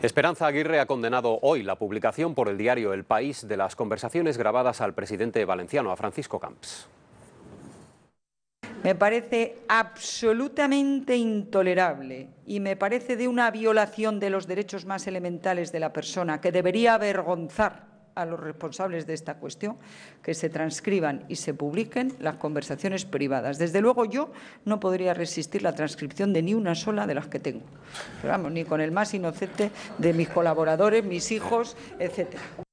Esperanza Aguirre ha condenado hoy la publicación por el diario El País de las conversaciones grabadas al presidente valenciano, a Francisco Camps. Me parece absolutamente intolerable y me parece de una violación de los derechos más elementales de la persona que debería avergonzar a los responsables de esta cuestión que se transcriban y se publiquen las conversaciones privadas. Desde luego yo no podría resistir la transcripción de ni una sola de las que tengo, vamos, ni con el más inocente de mis colaboradores, mis hijos, etcétera.